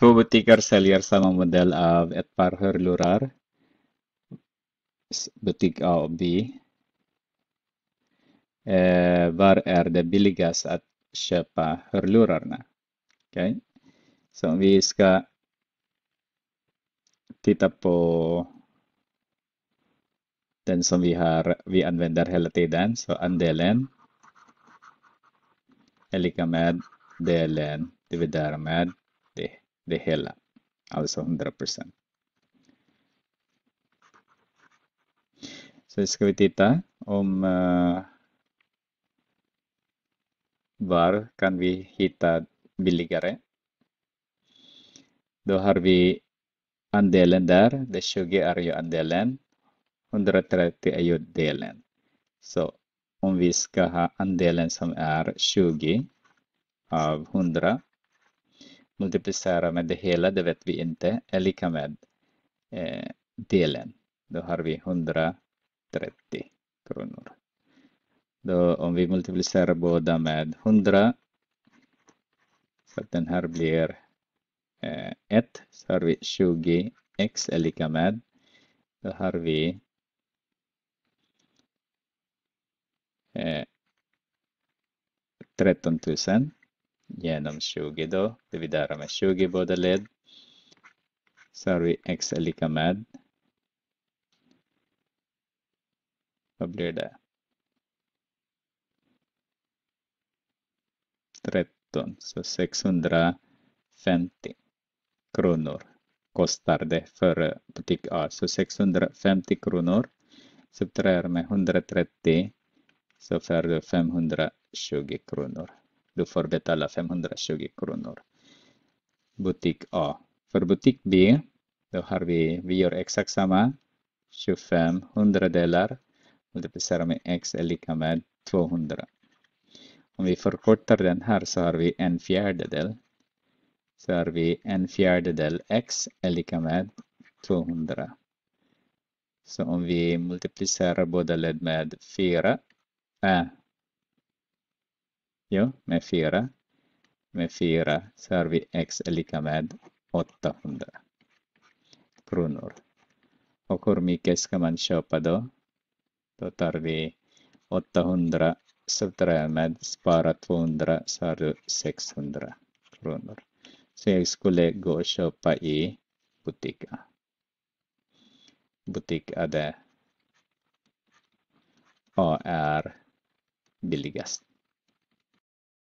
Två butiker säljer samma modell av ett par hörlurar. Butik A och B. Eh, var är det billigast att köpa hörlurarna? okay. så vi ska titta på den som vi, har, vi använder hela tiden. Så andelen är lika med delen dividerat med det det hela, alltså 100 procent. Så ska vi titta om uh, var kan vi hitta billigare. Då har vi andelen där, det 20 är ju andelen, 130 är ju delen. Så om vi ska ha andelen som är 20 av 100 multiplicera med det hela, det vet vi inte, är lika med eh, delen. Då har vi 130 kronor. Då om vi multiplicerar båda med 100 så att den här blir eh, 1 så har vi 20x är lika med då har vi eh, 13 000 genom 20 då. Dividera med 20 båda led. Så har vi x är lika med. Vad blir det? 13, så 650 kronor kostar det för butik A. Så 650 kronor subtraherar med 130 så får du 520 kronor. Du får betala 520 kronor. Butik A. För butik B, då har vi, vi gör exakt samma. 25 hundradelar multiplicerar med x är lika med 200. Om vi förkortar den här så har vi en fjärdedel. Så har vi en fjärdedel x är lika med 200. Så om vi multiplicerar båda led med 4, äh, eh, Jo, med 4. Med 4 så har vi x är lika med 800 kronor. Och hur mycket ska man köpa då? Då tar vi 800 subtraherar med spara 200 så har du 600 kronor. Så jag skulle gå och köpa i butika. Butik är det A är billigast.